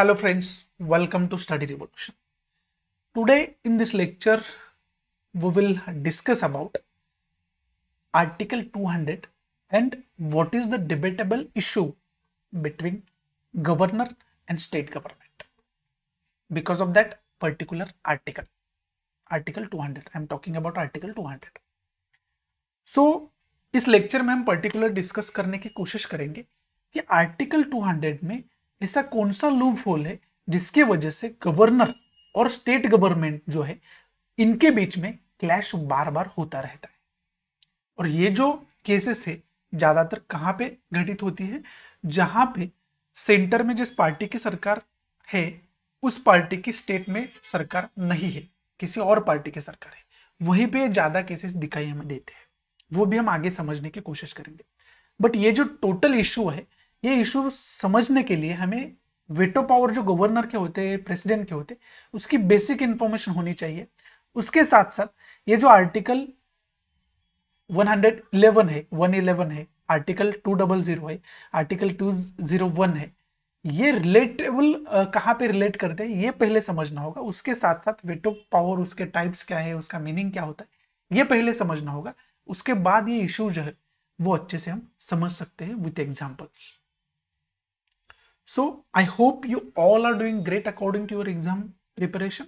Hello friends, welcome to Study Revolution. Today in this lecture, we will discuss about Article 200 and what is the debatable issue between governor and state government because of that particular article. Article 200, I am talking about Article 200. So, इस lecture में हम particular discuss करने की कोशिश करेंगे कि article 200 में ऐसा कौन सा लूप होल है जिसके वजह से गवर्नर और स्टेट गवर्नमेंट जो है इनके बीच में क्लैश बार बार होता रहता है और ये जो केसेस है ज्यादातर कहाँ पे घटित होती है जहां पे सेंटर में जिस पार्टी की सरकार है उस पार्टी की स्टेट में सरकार नहीं है किसी और पार्टी की सरकार है वहीं पे ज्यादा केसेस दिखाई हमें देते हैं वो भी हम आगे समझने की कोशिश करेंगे बट ये जो टोटल इश्यू है ये इशू समझने के लिए हमें वेटो पावर जो गवर्नर के होते हैं प्रेसिडेंट के होते उसकी बेसिक इन्फॉर्मेशन होनी चाहिए उसके साथ साथ ये जो आर्टिकल 111 है 111 है आर्टिकल 200 है आर्टिकल 201 है ये रिलेटेबल कहाँ पे रिलेट करते हैं ये पहले समझना होगा उसके साथ साथ वेटो पावर उसके टाइप्स क्या है उसका मीनिंग क्या होता है ये पहले समझना होगा उसके बाद ये इशू जो है वो अच्छे से हम समझ सकते हैं with examples so I hope you all are doing great according to your exam preparation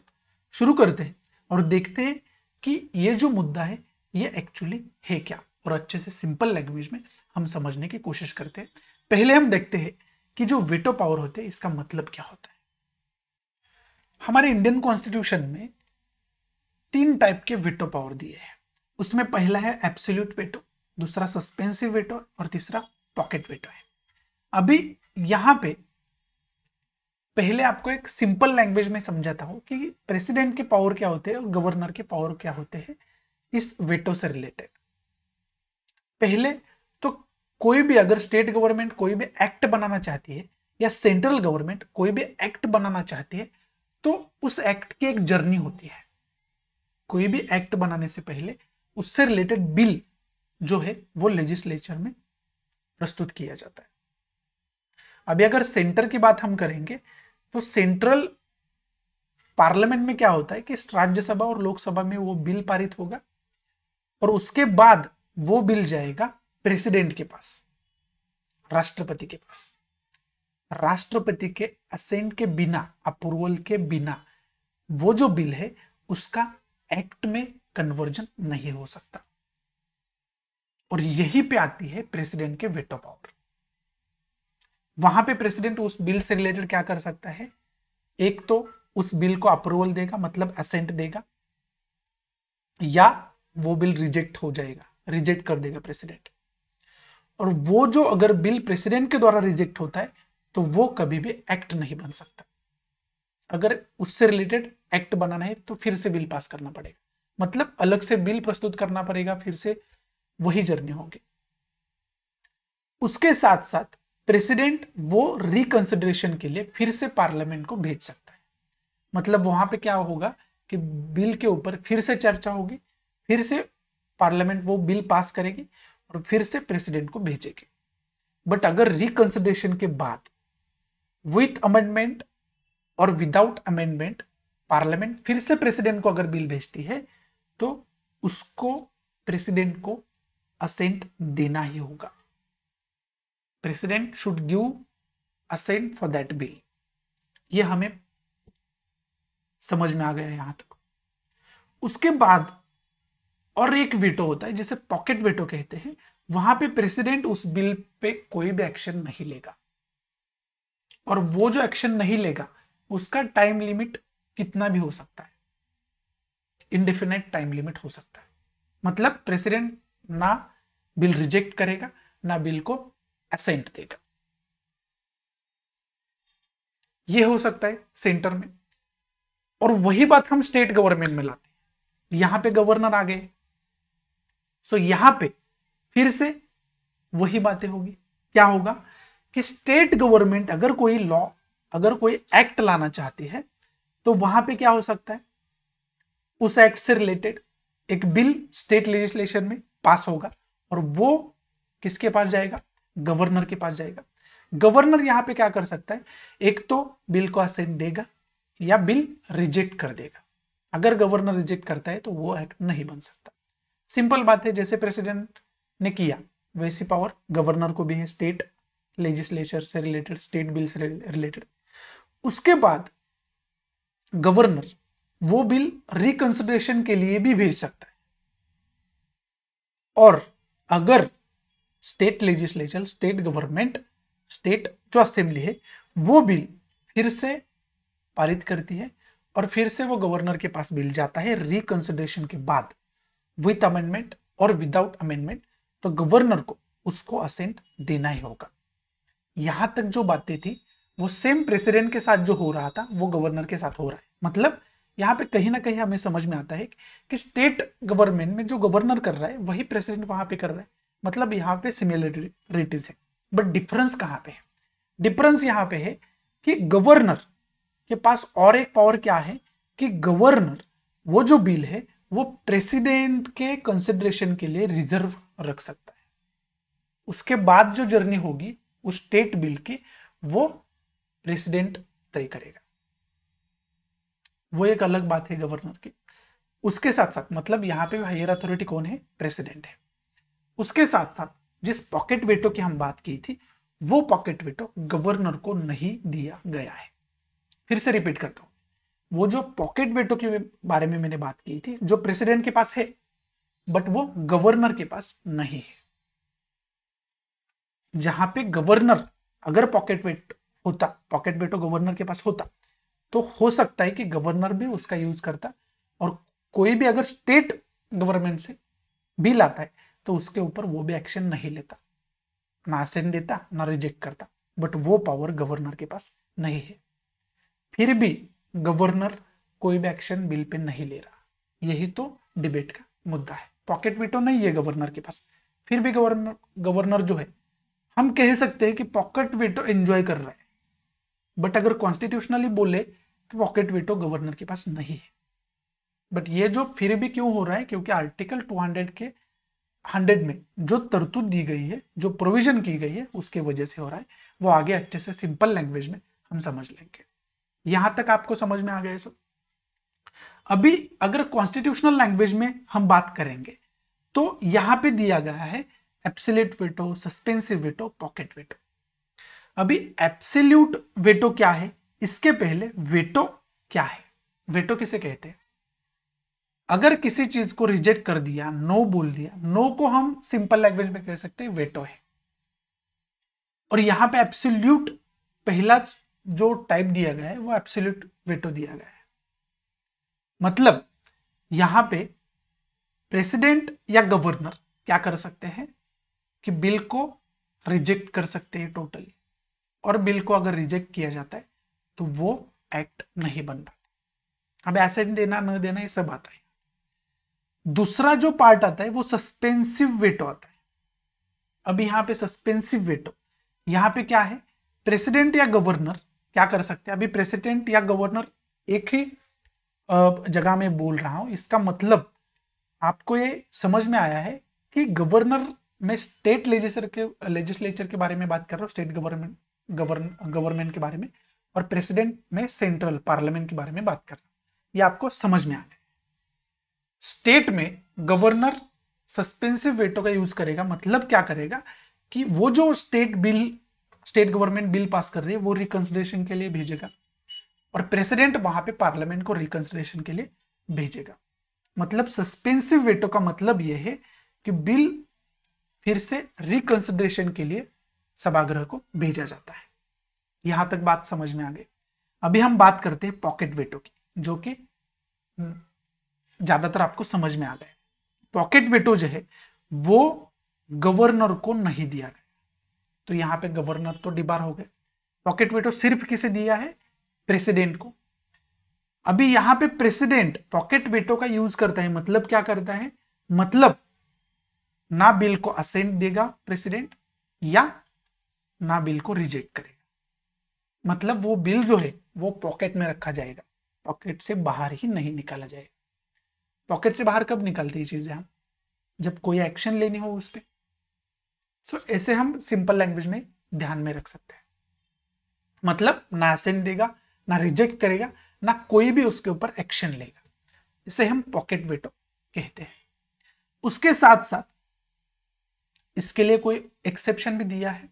शुरू करते हैं और देखते हैं कि ये जो मुद्दा है ये एक्चुअली है क्या और अच्छे से सिंपल लैंग्वेज में हम समझने की कोशिश करते हैं पहले हम देखते हैं कि जो वेटो पावर होते हैं इसका मतलब क्या होता है हमारे इंडियन कॉन्स्टिट्यूशन में तीन टाइप के वेटो पावर दिए हैं उसमें पहला है एब्सोल्यूट वेटो दूसरा सस्पेंसिव वेटो और तीसरा पॉकेट वेटो है अभी यहाँ पे पहले आपको एक सिंपल लैंग्वेज में समझाता हूँ कि प्रेसिडेंट के पावर क्या होते हैं और गवर्नर के पावर क्या होते हैं इस वेटो से रिलेटेड पहले तो कोई भी अगर स्टेट गवर्नमेंट कोई भी एक्ट बनाना चाहती है या सेंट्रल गवर्नमेंट कोई भी एक्ट बनाना चाहती है तो उस एक्ट की एक जर्नी होती है कोई भी एक्ट बनाने से पहले उससे रिलेटेड बिल जो है वो लेजिस्लेचर में प्रस्तुत किया जाता है अभी अगर सेंटर की बात हम करेंगे तो सेंट्रल पार्लियामेंट में क्या होता है कि राज्यसभा और लोकसभा में वो बिल पारित होगा और उसके बाद वो बिल जाएगा प्रेसिडेंट के पास राष्ट्रपति के पास राष्ट्रपति के असेंट के बिना अप्रूवल के बिना वो जो बिल है उसका एक्ट में कन्वर्जन नहीं हो सकता और यही पे आती है प्रेसिडेंट के वेटो पावर वहां पे प्रेसिडेंट उस बिल से रिलेटेड क्या कर सकता है एक तो उस बिल को अप्रूवल देगा मतलब असेंट देगा या वो बिल रिजेक्ट हो जाएगा रिजेक्ट कर देगा प्रेसिडेंट और वो जो अगर बिल प्रेसिडेंट के द्वारा रिजेक्ट होता है तो वो कभी भी एक्ट नहीं बन सकता अगर उससे रिलेटेड एक्ट बनाना है तो फिर से बिल पास करना पड़ेगा मतलब अलग से बिल प्रस्तुत करना पड़ेगा फिर से वही जर्नी होगी उसके साथ साथ प्रेसिडेंट वो रिकंसिडरेशन के लिए फिर से पार्लियामेंट को भेज सकता है मतलब वहां पे क्या होगा कि बिल के ऊपर फिर से चर्चा होगी फिर से पार्लियामेंट वो बिल पास करेगी और फिर से प्रेसिडेंट को भेजेगी बट अगर रिकंसिडरेशन के बाद विथ अमेंडमेंट और विदाउट अमेंडमेंट पार्लियामेंट फिर से प्रेसिडेंट को अगर बिल भेजती है तो उसको प्रेसिडेंट को असेंट देना ही होगा president should give assent for that bill ये हमें समझ में आ गया यहां तक उसके बाद और एक वीटो होता है जिसे पॉकेट वीटो कहते हैं वहां पे प्रेसिडेंट उस बिल पे कोई भी एक्शन नहीं लेगा और वो जो एक्शन नहीं लेगा उसका टाइम लिमिट कितना भी हो सकता है इनडिफिनेट टाइम लिमिट हो सकता है मतलब प्रेसिडेंट ना बिल रिजेक्ट करेगा ना बिल को असेंट देगा ये हो सकता है सेंटर में और वही बात हम स्टेट गवर्नमेंट में लाते हैं यहां पे गवर्नर आ गए सो यहां पे फिर से वही बातें होगी क्या होगा कि स्टेट गवर्नमेंट अगर कोई लॉ अगर कोई एक्ट लाना चाहती है तो वहां पे क्या हो सकता है उस एक्ट से रिलेटेड एक बिल स्टेट लेजिस्लेशन में पास होगा और वो किसके पास जाएगा गवर्नर के पास जाएगा गवर्नर यहां पे क्या कर सकता है एक तो बिल को असेंट देगा या बिल रिजेक्ट कर देगा अगर गवर्नर रिजेक्ट करता है तो वो एक्ट नहीं बन सकता सिंपल बात है जैसे प्रेसिडेंट ने किया वैसी पावर गवर्नर को भी है स्टेट लेजिस्लेचर से रिलेटेड स्टेट बिल से रिलेटेड उसके बाद गवर्नर वो बिल रिकंसिडरेशन के लिए भी भेज सकता है और अगर state legislature state government state जो असेंबली है वो बिल फिर से पारित करती है और फिर से वो गवर्नर के पास बिल जाता है रिकंसिडरेशन के बाद विथ अमेंडमेंट और विदाउट अमेंडमेंट तो गवर्नर को उसको असेंट देना ही होगा यहां तक जो बातें थी वो सेम प्रेसिडेंट के साथ जो हो रहा था वो गवर्नर के साथ हो रहा है मतलब यहाँ पे कहीं ना कहीं हमें समझ में आता है कि स्टेट गवर्नमेंट में जो गवर्नर कर रहा है वही प्रेसिडेंट वहां पे कर रहा है मतलब यहाँ पे सिमिलरिटीज है बट डिफरेंस कहाँ पे है डिफरेंस यहाँ पे है कि गवर्नर के पास और एक पावर क्या है कि गवर्नर वो जो बिल है वो प्रेसिडेंट के कंसिडरेशन के लिए रिजर्व रख सकता है उसके बाद जो जर्नी होगी उस स्टेट बिल की वो प्रेसिडेंट तय करेगा वो एक अलग बात है गवर्नर की उसके साथ साथ मतलब यहाँ पे हायर अथॉरिटी कौन है प्रेसिडेंट है उसके साथ साथ जिस पॉकेट वेटो की हम बात की थी वो पॉकेट वेटो गवर्नर को नहीं दिया गया है फिर से रिपीट करता हूं वो जो पॉकेट वेटो के बारे में मैंने बात की थी जो प्रेसिडेंट के पास है बट वो गवर्नर के पास नहीं है जहां पे गवर्नर अगर पॉकेट वेट होता पॉकेट वेटो गवर्नर के पास होता तो हो सकता है कि गवर्नर भी उसका यूज करता और कोई भी अगर स्टेट गवर्नमेंट से बिल आता है तो उसके ऊपर वो भी एक्शन नहीं लेता ना असेंट देता ना रिजेक्ट करता बट वो पावर गवर्नर के पास नहीं है फिर भी गवर्नर कोई भी एक्शन बिल पे नहीं ले रहा यही तो डिबेट का मुद्दा है पॉकेट वीटो नहीं है गवर्नर के पास फिर भी गवर्नर गवर्नर जो है हम कह सकते हैं कि पॉकेट वीटो एंजॉय कर रहा है बट अगर कॉन्स्टिट्यूशनली बोले तो पॉकेट वीटो गवर्नर के पास नहीं है बट ये जो फिर भी क्यों हो रहा है क्योंकि आर्टिकल 200 के हंड्रेड में जो तरतूद दी गई है जो प्रोविजन की गई है उसके वजह से हो रहा है वो आगे अच्छे से सिंपल लैंग्वेज में हम समझ लेंगे यहां तक आपको समझ में आ गया सब अभी अगर कॉन्स्टिट्यूशनल लैंग्वेज में हम बात करेंगे तो यहां पे दिया गया है absolute veto suspensive veto pocket veto अभी एप्सिल्यूट वेटो क्या है इसके पहले वेटो क्या है वेटो किसे कहते हैं अगर किसी चीज को रिजेक्ट कर दिया नो बोल दिया नो को हम सिंपल लैंग्वेज में कह सकते हैं वेटो है और यहां पे एप्सुल्यूट पहला जो टाइप दिया गया है वो एब्सोल्यूट वेटो दिया गया है मतलब यहां पे प्रेसिडेंट या गवर्नर क्या कर सकते हैं कि बिल को रिजेक्ट कर सकते हैं टोटली और बिल को अगर रिजेक्ट किया जाता है तो वो एक्ट नहीं बन पाता अब एसेंट देना न देना ये सब आता है दूसरा जो पार्ट आता है वो सस्पेंसिव वेटो आता है अब यहां पे सस्पेंसिव वेटो यहां पे क्या है प्रेसिडेंट या गवर्नर क्या कर सकते हैं अभी प्रेसिडेंट या गवर्नर एक ही जगह में बोल रहा हूं इसका मतलब आपको ये समझ में आया है कि गवर्नर में स्टेट लेजिस्लेचर के लेजिस्लेचर के बारे में बात कर रहा हूं स्टेट गवर्नमेंट गवर्न गवर्नमेंट के बारे में और प्रेसिडेंट में सेंट्रल पार्लियामेंट के बारे में बात कर रहा हूं ये आपको समझ में आ गया स्टेट में गवर्नर सस्पेंसिव वेटो का यूज करेगा मतलब क्या करेगा कि वो जो state bill state government bill pass कर रही है वो रिकंसिडरेशन के लिए भेजेगा और प्रेसिडेंट वहां पे पार्लियामेंट को रिकंसिडरेशन के लिए भेजेगा मतलब सस्पेंसिव वेटो का मतलब यह है कि बिल फिर से रिकंसिडरेशन के लिए सभागृह को भेजा जाता है यहां तक बात समझ में आ गई अभी हम बात करते हैं पॉकेट वेटो की जो कि हम्म, ज्यादातर आपको समझ में आ गए पॉकेट वेटो जो है वो गवर्नर को नहीं दिया गया तो यहाँ पे गवर्नर तो डिबार हो गए पॉकेट वेटो सिर्फ किसे दिया है प्रेसिडेंट को अभी यहाँ पे प्रेसिडेंट पॉकेट वेटो का यूज करता है मतलब क्या करता है मतलब ना बिल को असेंट देगा प्रेसिडेंट या ना बिल को रिजेक्ट करेगा मतलब वो बिल जो है वो पॉकेट में रखा जाएगा पॉकेट से बाहर ही नहीं निकाला जाएगा पॉकेट से बाहर कब निकालती है चीज़ें हम जब कोई एक्शन लेनी हो उस पर सो ऐसे हम सिंपल लैंग्वेज में ध्यान में रख सकते हैं मतलब ना सेंड देगा ना रिजेक्ट करेगा ना कोई भी उसके ऊपर एक्शन लेगा इसे हम पॉकेट वेटो कहते हैं उसके साथ साथ इसके लिए कोई एक्सेप्शन भी दिया है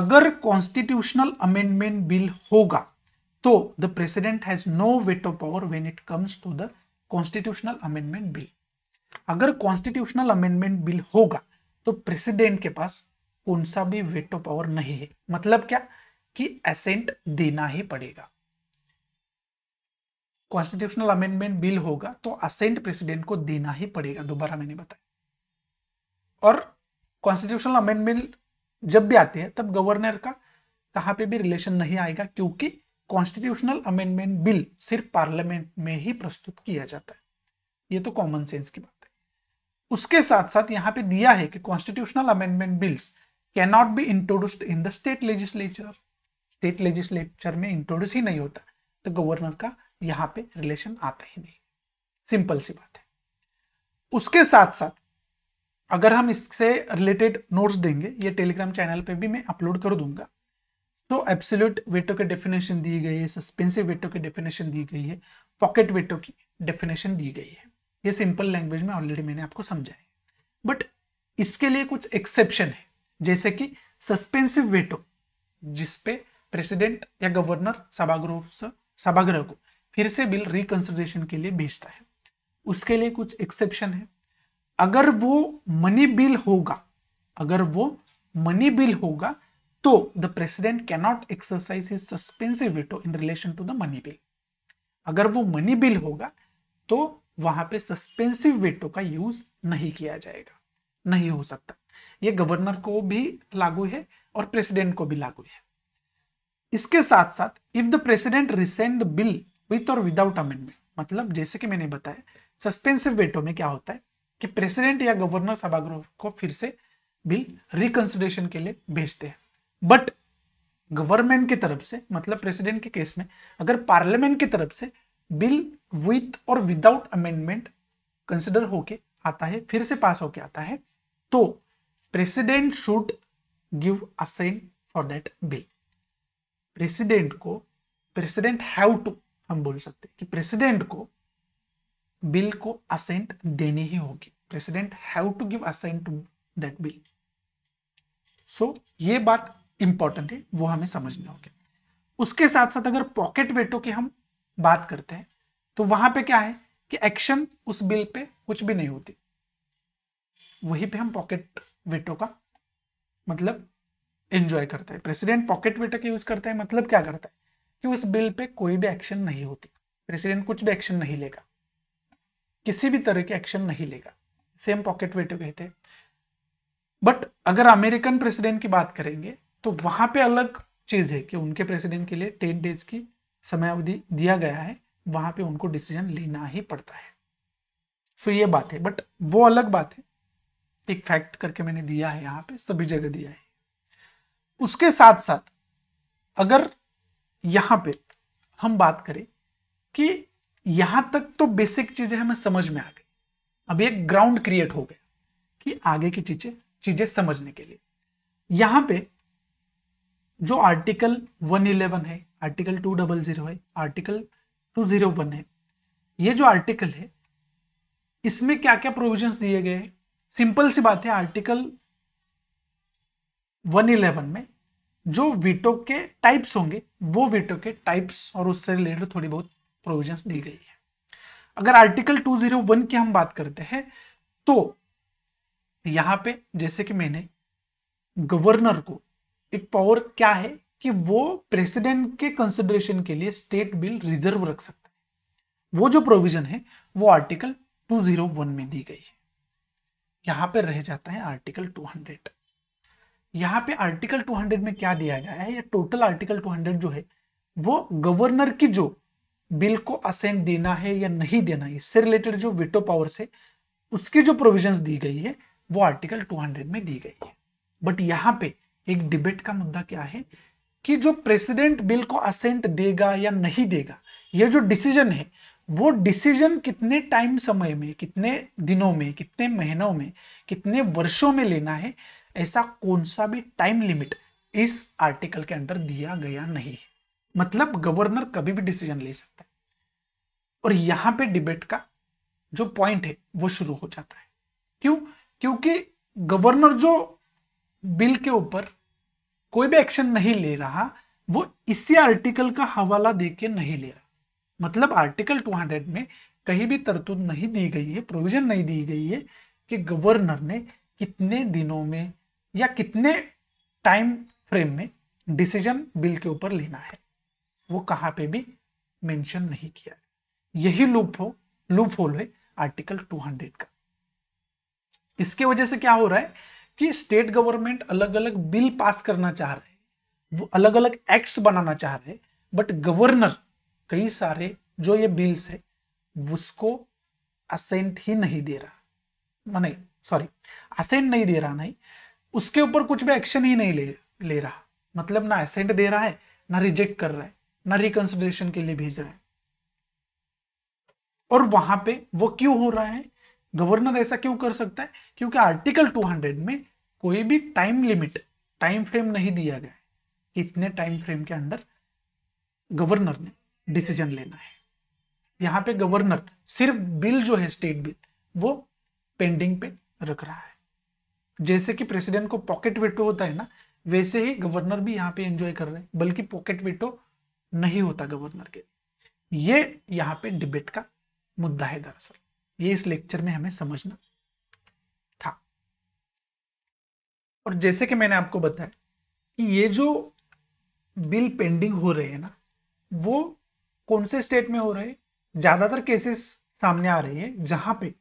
अगर कॉन्स्टिट्यूशनल अमेंडमेंट बिल होगा तो the president has no veto power when it comes to the constitutional amendment bill अगर कॉन्स्टिट्यूशनल अमेंडमेंट बिल होगा तो प्रेसिडेंट के पास कौन सा भी वेटो पावर नहीं है मतलब क्या कि एसेंट देना ही पड़ेगा कॉन्स्टिट्यूशनल अमेंडमेंट बिल होगा तो असेंट प्रेसिडेंट को देना ही पड़ेगा दोबारा मैंने बताया और कॉन्स्टिट्यूशनल अमेंडमेंट जब भी आते हैं तब गवर्नर का कहां पे भी रिलेशन नहीं आएगा क्योंकि कॉन्स्टिट्यूशनल अमेंडमेंट बिल सिर्फ पार्लियामेंट में ही प्रस्तुत किया जाता है ये तो कॉमन सेंस की बात है उसके साथ साथ यहाँ पे दिया है कि constitutional amendment bills cannot be introduced in the state legislature state legislature में इंट्रोड्यूस ही नहीं होता तो गवर्नर का यहाँ पे रिलेशन आता ही नहीं सिंपल सी बात है उसके साथ साथ अगर हम इससे रिलेटेड नोट्स देंगे ये टेलीग्राम चैनल पे भी मैं अपलोड कर दूंगा तो एब्सोल्यूट वेटो की डेफिनेशन दी गई है सस्पेंसिव वेटो की डेफिनेशन दी गई है पॉकेट वेटो की डेफिनेशन दी गई है ये सिंपल लैंग्वेज में ऑलरेडी मैंने आपको समझाया बट इसके लिए कुछ एक्सेप्शन है जैसे कि सस्पेंसिव वेटो जिसपे प्रेसिडेंट या गवर्नर सभागृह सभागृह को फिर से बिल रिकंसिडरेशन के लिए भेजता है उसके लिए कुछ एक्सेप्शन है अगर वो मनी बिल होगा अगर वो मनी बिल होगा तो the president can not exercise his suspensive veto in relation to the money bill अगर वो मनी बिल होगा तो वहां पे सस्पेंसिव वीटो का यूज नहीं किया जाएगा नहीं हो सकता ये गवर्नर को भी लागू है और प्रेसिडेंट को भी लागू है इसके साथ साथ if the president resend bill with और विदाउट अमेंडमेंट मतलब जैसे कि मैंने बताया सस्पेंसिव वेटो में क्या होता है कि प्रेसिडेंट या गवर्नर सभागृह को फिर से बिल रिकंसिडरेशन के लिए भेजते हैं बट गवर्नमेंट की तरफ से मतलब प्रेसिडेंट के केस में अगर पार्लियामेंट की तरफ से बिल विथ और विदाउट अमेंडमेंट कंसिडर होके आता है फिर से पास होके आता है तो president should give assent for that bill president को प्रेसिडेंट हैव टू हम बोल सकते हैं कि प्रेसिडेंट को बिल को असेंट देनी ही होगी president have to give assent to that bill so ये बात इंपॉर्टेंट है वो हमें समझने होंगे उसके साथ साथ अगर पॉकेट वेटो की हम बात करते हैं तो वहां पे क्या है कि एक्शन उस बिल पे कुछ भी नहीं होती वहीं पे हम पॉकेट वेटो का मतलब एंजॉय करते हैं प्रेसिडेंट पॉकेट वेटो का यूज करता है मतलब क्या करता है कि उस बिल पे कोई भी एक्शन नहीं होती प्रेसिडेंट कुछ भी एक्शन नहीं लेगा किसी भी तरह के एक्शन नहीं लेगा सेम पॉकेट वेटो कहते हैं बट अगर अमेरिकन प्रेसिडेंट की बात करेंगे तो वहां पे अलग चीज़ है कि उनके प्रेसिडेंट के लिए टेन डेज की समय अवधि दिया गया है वहां पे उनको डिसीजन लेना ही पड़ता है सो so ये बात है बट वो अलग बात है एक फैक्ट करके मैंने दिया है यहाँ पे सभी जगह दिया है उसके साथ साथ अगर यहाँ पे हम बात करें कि यहां तक तो बेसिक चीज़ें हमें समझ में आ गई अभी एक ग्राउंड क्रिएट हो गया कि आगे की चीज़ें चीज़ें समझने के लिए यहां पे जो आर्टिकल 111 है आर्टिकल 200 है आर्टिकल 201 है ये जो आर्टिकल है इसमें क्या क्या प्रोविजंस दिए गए हैं सिंपल सी बात है आर्टिकल 111 में जो वीटो के टाइप्स होंगे वो वीटो के टाइप्स और उससे रिलेटेड थोड़ी बहुत प्रोविजंस दी गई है अगर आर्टिकल 201 की हम बात करते हैं तो यहां पे जैसे कि मैंने गवर्नर को एक पावर क्या है कि वो प्रेसिडेंट के कंसिडरेशन के लिए स्टेट बिल रिजर्व रख सकते हैं वो जो प्रोविजन है वो आर्टिकल 201 में दी गई है यहां पर रह जाता है आर्टिकल 200 यहां पे आर्टिकल 200 में क्या दिया गया है या टोटल आर्टिकल 200 जो है वो गवर्नर की जो बिल को असेंट देना है या नहीं देना है इससे रिलेटेड जो विटो पावर से उसकी जो प्रोविजन दी गई है वो आर्टिकल टू में दी गई है बट यहां पर एक डिबेट का मुद्दा क्या है कि जो प्रेसिडेंट बिल को असेंट देगा या नहीं देगा ये जो डिसीजन है वो डिसीजन कितने टाइम समय में कितने दिनों में कितने महीनों में कितने वर्षों में लेना है ऐसा कौन सा भी टाइम लिमिट इस आर्टिकल के अंदर दिया गया नहीं है मतलब गवर्नर कभी भी डिसीजन ले सकता है और यहां पे डिबेट का जो पॉइंट है वो शुरू हो जाता है क्यों क्योंकि गवर्नर जो बिल के ऊपर कोई भी एक्शन नहीं ले रहा वो इसी आर्टिकल का हवाला दे के नहीं ले रहा मतलब आर्टिकल 200 में कहीं भी तरतूद नहीं दी गई है प्रोविजन नहीं दी गई है कि गवर्नर ने कितने दिनों में या कितने टाइम फ्रेम में डिसीजन बिल के ऊपर लेना है वो कहाँ पे भी मेंशन नहीं किया यही लूप हो लूप होल है आर्टिकल 200 का इसके वजह से क्या हो रहा है कि स्टेट गवर्नमेंट अलग अलग बिल पास करना चाह रहे हैं वो अलग अलग एक्ट्स बनाना चाह रहे हैं बट गवर्नर कई सारे जो ये बिल्स है उसको असेंट ही नहीं दे रहा माने सॉरी असेंट नहीं दे रहा नहीं उसके ऊपर कुछ भी एक्शन ही नहीं ले ले रहा मतलब ना असेंट दे रहा है ना रिजेक्ट कर रहा है ना रिकंसिडरेशन के लिए भेज रहा है और वहां पे वो क्यों हो रहा है गवर्नर ऐसा क्यों कर सकता है क्योंकि आर्टिकल 200 में कोई भी टाइम लिमिट टाइम फ्रेम नहीं दिया गया है टाइम फ्रेम के अंदर गवर्नर ने डिसीजन लेना है यहां पे गवर्नर सिर्फ बिल जो है स्टेट बिल वो पेंडिंग पे रख रहा है जैसे कि प्रेसिडेंट को पॉकेट वेटो होता है ना वैसे ही गवर्नर भी यहाँ पे एंजॉय कर रहे हैं बल्कि पॉकेट वेटो नहीं होता गवर्नर के ये यहाँ पे डिबेट का मुद्दा है दरअसल ये इस लेक्चर में हमें समझना और जैसे कि मैंने आपको बताया कि ये जो बिल पेंडिंग हो रहे हैं ना वो कौन से स्टेट में हो रहे हैं ज़्यादातर केसेस सामने आ रहे हैं जहां पे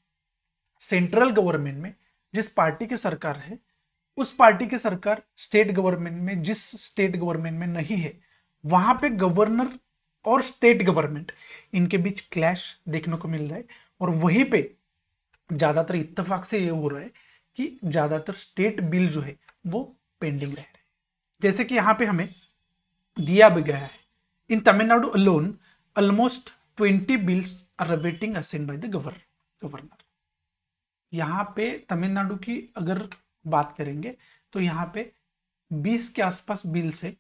सेंट्रल गवर्नमेंट में जिस पार्टी की सरकार है उस पार्टी की सरकार स्टेट गवर्नमेंट में जिस स्टेट गवर्नमेंट में नहीं है वहां पे गवर्नर और स्टेट गवर्नमेंट इनके बीच क्लैश देखने को मिल रहा है और वहीं पे ज़्यादातर इतफाक से ये हो रहा है कि ज़्यादातर स्टेट बिल जो है वो पेंडिंग रह रहे जैसे कि यहाँ पे हमें दिया भी गया है in Tamil Nadu alone almost twenty bills are awaiting assent by the governor governor यहाँ पे तमिलनाडु की अगर बात करेंगे तो यहाँ पे 20 के आसपास बिल्स है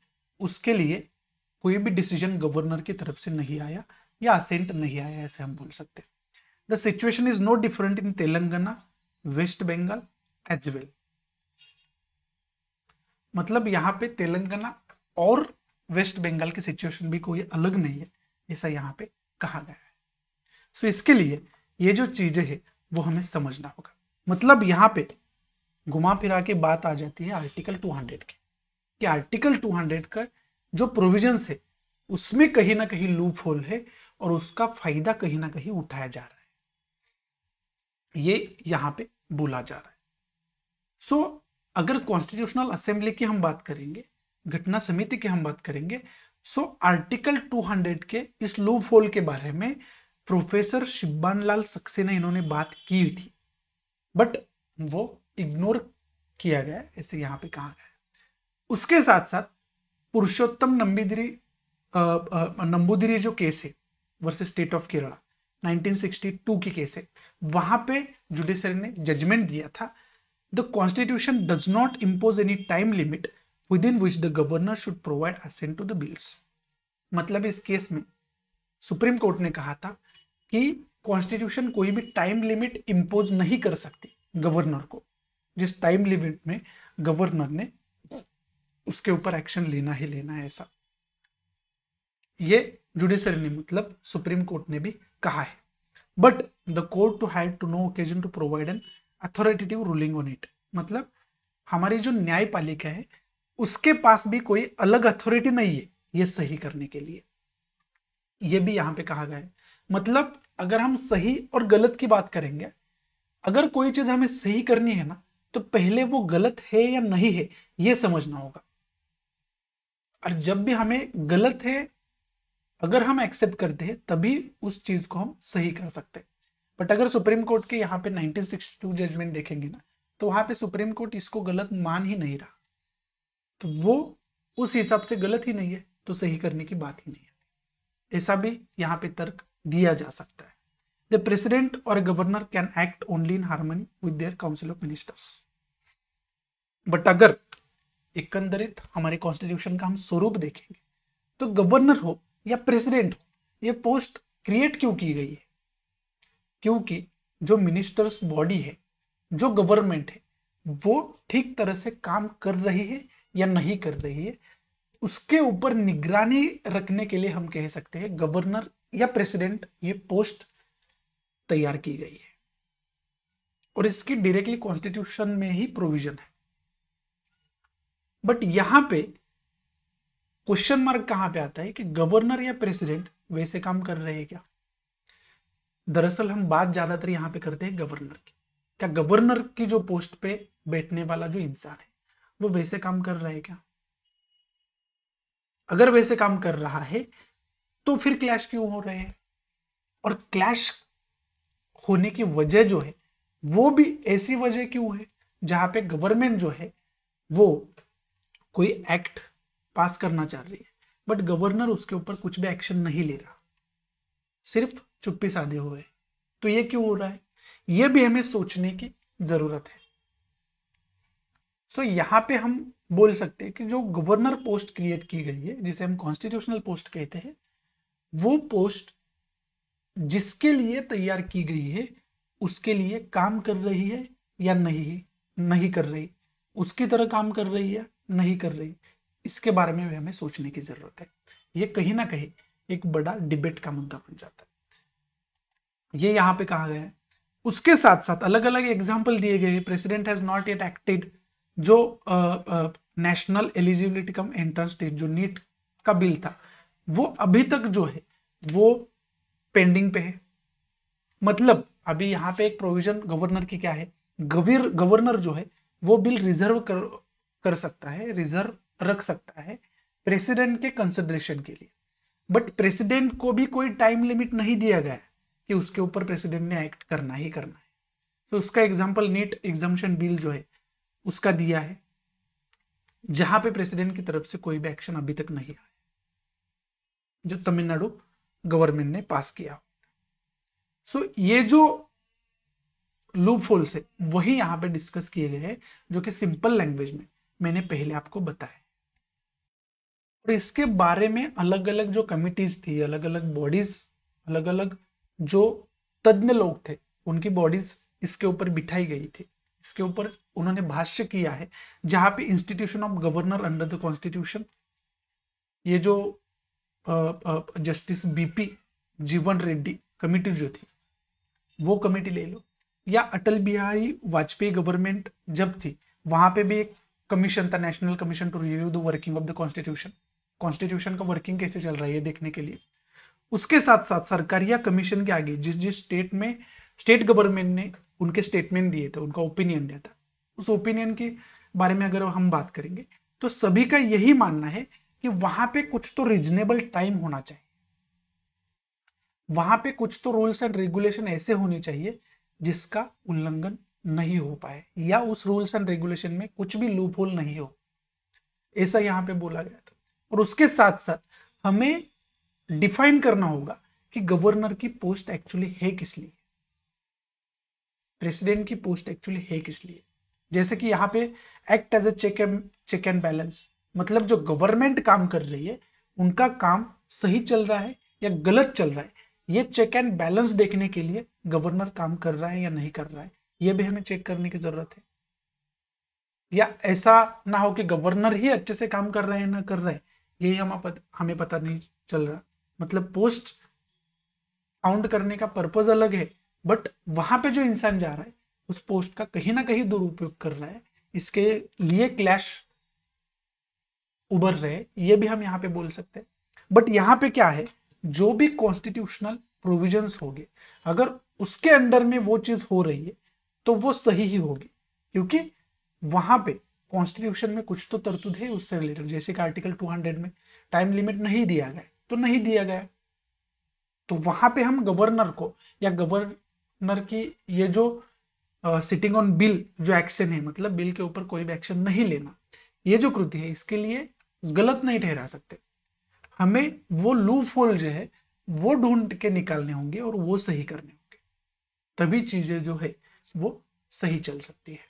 उसके लिए कोई भी डिसीजन गवर्नर की तरफ से नहीं आया या असेंट नहीं आया ऐसे हम बोल सकते हैं the situation is no different in Telangana West Bengal as well मतलब यहाँ पे तेलंगाना और वेस्ट बंगाल की सिचुएशन भी कोई अलग नहीं है ऐसा यहाँ पे कहा गया है सो so, इसके लिए ये जो चीजें है वो हमें समझना होगा मतलब यहाँ पे घुमा फिरा के बात आ जाती है आर्टिकल 200 की कि आर्टिकल 200 का जो प्रोविजन है उसमें कहीं ना कहीं लूप होल है और उसका फायदा कहीं ना कहीं उठाया जा रहा है ये यहाँ पे बोला जा रहा है सो so, अगर कॉन्स्टिट्यूशनल असेंबली की हम बात करेंगे घटना समिति की हम बात करेंगे सो आर्टिकल 200 के इस लूप होल के बारे में प्रोफेसर शिब्बान लाल सक्सेना इन्होंने बात की थी बट वो इग्नोर किया गया ऐसे यहाँ पे कहा गया उसके साथ साथ पुरुषोत्तम नंबीदिरी नंबूदिरी जो केस है वर्सेस स्टेट ऑफ केरला 1962 की केस है वहां पे जुडिशरी ने जजमेंट दिया था The Constitution does not impose any time limit within which the governor should provide assent to the bills. मतलब इस केस में सुप्रीम कोर्ट ने कहा था कि कॉन्स्टिट्यूशन कोई भी टाइम लिमिट इम्पोज नहीं कर सकती गवर्नर को जिस टाइम लिमिट में गवर्नर ने उसके ऊपर एक्शन लेना ही लेना है ऐसा ये जुडिशरी ने मतलब सुप्रीम कोर्ट ने भी कहा है but the court to have to no occasion to provide an authoritative ruling on it मतलब हमारी जो न्यायपालिका है उसके पास भी कोई अलग अथॉरिटी नहीं है ये सही करने के लिए ये भी यहां पे कहा गया है मतलब अगर हम सही और गलत की बात करेंगे अगर कोई चीज हमें सही करनी है ना तो पहले वो गलत है या नहीं है ये समझना होगा और जब भी हमें गलत है अगर हम एक्सेप्ट करते हैं तभी उस चीज को हम सही कर सकते हैं बट अगर सुप्रीम कोर्ट के यहाँ पे 1962 जजमेंट देखेंगे ना तो वहां पे सुप्रीम कोर्ट इसको गलत मान ही नहीं रहा तो वो उस हिसाब से गलत ही नहीं है तो सही करने की बात ही नहीं आती ऐसा भी यहाँ पे तर्क दिया जा सकता है द प्रेसिडेंट और governor can act only in harmony with their council of ministers but अगर एकंदरित हमारे कॉन्स्टिट्यूशन का हम स्वरूप देखेंगे तो गवर्नर हो या प्रेसिडेंट हो ये पोस्ट क्रिएट क्यों की गई है क्योंकि जो मिनिस्टर्स बॉडी है जो गवर्नमेंट है वो ठीक तरह से काम कर रही है या नहीं कर रही है उसके ऊपर निगरानी रखने के लिए हम कह सकते हैं गवर्नर या प्रेसिडेंट ये पोस्ट तैयार की गई है और इसकी डायरेक्टली कॉन्स्टिट्यूशन में ही प्रोविजन है बट यहां पे क्वेश्चन मार्क कहां पे आता है कि गवर्नर या प्रेसिडेंट वैसे काम कर रहे हैं क्या दरअसल हम बात ज्यादातर यहाँ पे करते हैं गवर्नर की क्या गवर्नर की जो पोस्ट पे बैठने वाला जो इंसान है वो वैसे काम कर रहा है क्या अगर वैसे काम कर रहा है तो फिर क्लैश क्यों हो रहे हैं और क्लैश होने की वजह जो है वो भी ऐसी वजह क्यों है जहां पे गवर्नमेंट जो है वो कोई एक्ट पास करना चाह रही है बट गवर्नर उसके ऊपर कुछ भी एक्शन नहीं ले रहा सिर्फ चुप्पी साधे हुए तो ये क्यों हो रहा है ये भी हमें सोचने की जरूरत है सो so, यहाँ पे हम बोल सकते हैं कि जो गवर्नर पोस्ट क्रिएट की गई है जिसे हम कॉन्स्टिट्यूशनल पोस्ट कहते हैं वो पोस्ट जिसके लिए तैयार की गई है उसके लिए काम कर रही है या नहीं नहीं कर रही उसकी तरह काम कर रही है नहीं कर रही इसके बारे में भी हमें सोचने की जरूरत है ये कहीं ना कहीं एक बड़ा डिबेट का मुद्दा बन जाता है ये यहाँ पे कहा गया है उसके साथ साथ अलग अलग एग्जाम्पल दिए गए president has not yet acted जो national eligibility cum entrance test जो नीट का बिल था वो अभी तक जो है वो पेंडिंग पे है मतलब अभी यहाँ पे एक प्रोविजन गवर्नर की क्या है गवीर गवर्नर जो है वो बिल रिजर्व कर कर सकता है रिजर्व रख सकता है प्रेसिडेंट के कंसिडरेशन के लिए बट प्रेसिडेंट को भी कोई टाइम लिमिट नहीं दिया गया है कि उसके ऊपर प्रेसिडेंट ने एक्ट करना ही करना है तो उसका एग्जाम्पल नेट एग्जामेशन बिल जो है उसका दिया है जहां पे प्रेसिडेंट की तरफ से कोई भी एक्शन अभी तक नहीं आया जो तमिलनाडु गवर्नमेंट ने पास किया सो so, ये जो लूप होल से वही यहां पे डिस्कस किए गए हैं जो कि सिंपल लैंग्वेज में मैंने पहले आपको बताया और इसके बारे में अलग अलग जो कमिटीज थी अलग अलग बॉडीज अलग अलग जो तज्ञ लोग थे उनकी बॉडीज इसके ऊपर बिठाई गई थी इसके ऊपर उन्होंने भाष्य किया है जहां पे institution of governor under the constitution ये जो जस्टिस बीपी जीवन रेड्डी कमिटी जो थी वो कमेटी ले लो या अटल बिहारी वाजपेयी गवर्नमेंट जब थी वहां पे भी एक कमीशन था national commission to review the working of the constitution constitution का वर्किंग कैसे चल रहा है ये देखने के लिए उसके साथ साथ सरकार या कमीशन के आगे जिस जिस स्टेट में स्टेट गवर्नमेंट ने उनके स्टेटमेंट दिए थे उनका ओपिनियन दिया था उस ओपिनियन के बारे में अगर हम बात करेंगे तो सभी का यही मानना है कि वहां पे कुछ तो रिजनेबल टाइम होना चाहिए वहां पे कुछ तो रूल्स एंड रेगुलेशन ऐसे होने चाहिए जिसका उल्लंघन नहीं हो पाए या उस रूल्स एंड रेगुलेशन में कुछ भी लूप होल नहीं हो ऐसा यहाँ पे बोला गया था और उसके साथ साथ हमें डिफाइन करना होगा कि गवर्नर की पोस्ट एक्चुअली है किस लिए प्रेसिडेंट की पोस्ट एक्चुअली है किस लिए जैसे कि यहाँ पे act as a check and check and balance मतलब जो गवर्नमेंट काम कर रही है उनका काम सही चल रहा है या गलत चल रहा है ये चेक एंड बैलेंस देखने के लिए गवर्नर काम कर रहा है या नहीं कर रहा है ये भी हमें चेक करने की जरूरत है या ऐसा ना हो कि गवर्नर ही अच्छे से काम कर रहे हैं ना कर रहे हैं यही हम हमें पता नहीं चल रहा मतलब पोस्ट काउंट करने का पर्पज अलग है बट वहां पे जो इंसान जा रहा है उस पोस्ट का कहीं ना कहीं दुरुपयोग कर रहा है इसके लिए क्लैश उभर रहे ये भी हम यहाँ पे बोल सकते हैं बट यहाँ पे क्या है जो भी कॉन्स्टिट्यूशनल हो होंगे अगर उसके अंडर में वो चीज हो रही है तो वो सही ही होगी क्योंकि वहां पे कॉन्स्टिट्यूशन में कुछ तो तरतुद है उससे रिलेटेड जैसे कि आर्टिकल 200 में टाइम लिमिट नहीं दिया गया तो नहीं दिया गया तो वहां पे हम गवर्नर को या गवर्नर की ये जो सिटिंग ऑन बिल जो एक्शन है मतलब बिल के ऊपर कोई भी एक्शन नहीं लेना ये जो कृति है इसके लिए गलत नहीं ठहरा सकते हमें वो लूफ होल जो है वो ढूंढ के निकालने होंगे और वो सही करने होंगे तभी चीजें जो है वो सही चल सकती है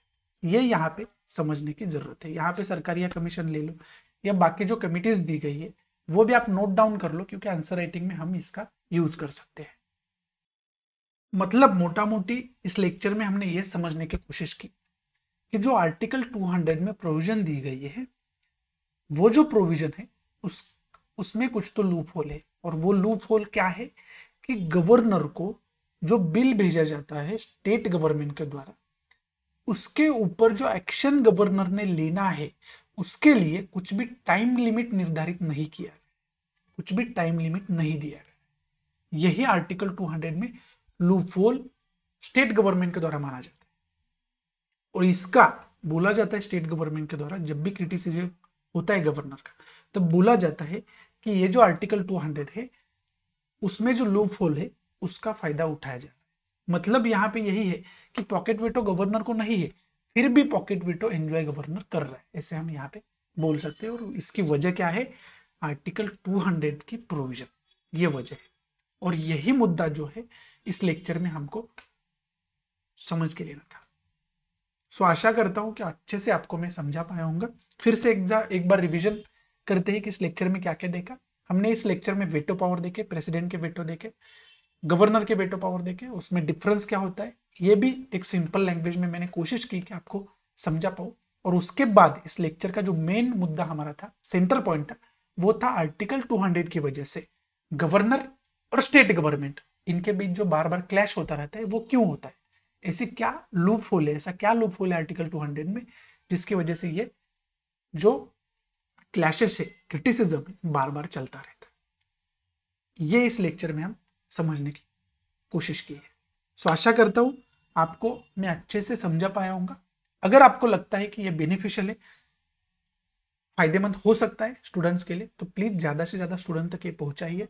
ये यहाँ पे समझने की जरूरत है यहाँ पे सरकारी या कमीशन ले लो या बाकी जो कमिटीज दी गई है वो भी आप नोट डाउन कर लो क्योंकि आंसर राइटिंग में हम इसका यूज कर सकते हैं मतलब मोटा मोटी इस लेक्चर में हमने ये समझने की कोशिश की कि जो आर्टिकल 200 में प्रोविजन दी गई है वो जो प्रोविजन है उस उसमें कुछ तो लूप होल है और वो लूप होल क्या है कि गवर्नर को जो बिल भेजा जाता है स्टेट गवर्नमेंट के द्वारा उसके ऊपर जो एक्शन गवर्नर ने लेना है उसके लिए कुछ भी टाइम लिमिट निर्धारित नहीं किया कुछ भी टाइम लिमिट नहीं दिया गया यही आर्टिकल 200 में लूफोल स्टेट गवर्नमेंट के द्वारा माना जाता है और इसका बोला जाता है स्टेट गवर्नमेंट के द्वारा जब भी क्रिटिसिजम होता है गवर्नर का तब बोला जाता है कि ये जो आर्टिकल 200 है उसमें जो लूप होल है उसका फायदा उठाया जाता है मतलब यहाँ पे यही है कि पॉकेट वेटो गवर्नर को नहीं है फिर भी पॉकेट वेटो एंजॉय गवर्नर कर रहा है ऐसे हम यहाँ पे बोल सकते हैं और इसकी वजह क्या है आर्टिकल 200 की प्रोविजन ये वजह है और यही मुद्दा जो है इस लेक्चर में हमको समझ के लेना था सो आशा करता हूं कि अच्छे से आपको मैं समझा पाया हूंगा फिर से एक, एक बार रिविजन करते हैं कि इस लेक्चर में क्या क्या देखा हमने इस लेक्चर में वेटो पावर देखे प्रेसिडेंट के वेटो देखे गवर्नर के वेटो पावर देखे उसमें डिफरेंस क्या होता है ये भी एक सिंपल लैंग्वेज में मैंने कोशिश की कि आपको समझा पाऊँ और उसके बाद इस लेक्चर का जो मेन मुद्दा हमारा था सेंटर पॉइंट था वो था आर्टिकल 200 की वजह से गवर्नर और स्टेट गवर्नमेंट इनके बीच जो बार बार क्लैश होता रहता है वो क्यों होता है ऐसे क्या लूप होल है ऐसा क्या लूप होल है आर्टिकल 200 में जिसकी वजह से ये जो क्लैशेस है क्रिटिसिज्म बार बार चलता रहता है ये इस लेक्चर में हम समझने की कोशिश की है सो आशा करता हूं आपको मैं अच्छे से समझा पाया हूँ अगर आपको लगता है कि ये बेनिफिशियल है फायदेमंद हो सकता है स्टूडेंट्स के लिए तो प्लीज़ ज़्यादा से ज़्यादा स्टूडेंट तक ये पहुंचाइए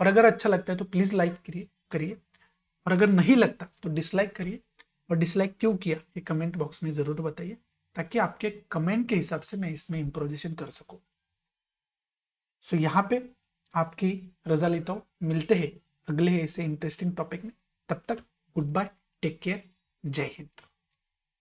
और अगर अच्छा लगता है तो प्लीज़ लाइक करिए करिए और अगर नहीं लगता तो डिसलाइक करिए और डिसलाइक क्यों किया ये कमेंट बॉक्स में ज़रूर बताइए ताकि आपके कमेंट के हिसाब से मैं इसमें इम्प्रोजेशन कर सकूँ सो so, यहाँ पे आपकी रजा लेता हूँ मिलते हैं अगले ऐसे इंटरेस्टिंग टॉपिक में तब तक गुड बाय टेक केयर जय हिंद